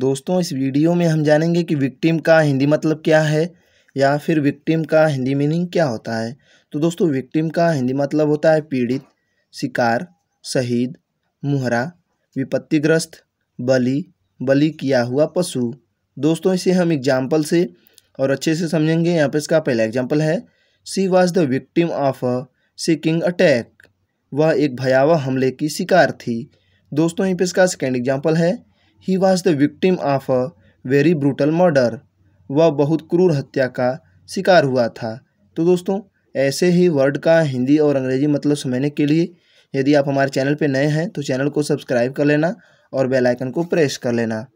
दोस्तों इस वीडियो में हम जानेंगे कि विक्टिम का हिंदी मतलब क्या है या फिर विक्टिम का हिंदी मीनिंग क्या होता है तो दोस्तों विक्टिम का हिंदी मतलब होता है पीड़ित शिकार शहीद मुहरा विपत्तिग्रस्त बलि बलि किया हुआ पशु दोस्तों इसे हम एग्जाम्पल से और अच्छे से समझेंगे यहाँ पर इसका पहला एग्जाम्पल है she was the victim of a shocking attack वह एक भयावह हमले की शिकार थी दोस्तों यहाँ पर इसका सेकेंड एग्जाम्पल है he was the victim of a very brutal murder वह बहुत क्रूर हत्या का शिकार हुआ था तो दोस्तों ऐसे ही वर्ड का हिंदी और अंग्रेजी मतलब समझने के लिए यदि आप हमारे चैनल पर नए हैं तो चैनल को सब्सक्राइब कर लेना और बेल आइकन को प्रेस कर लेना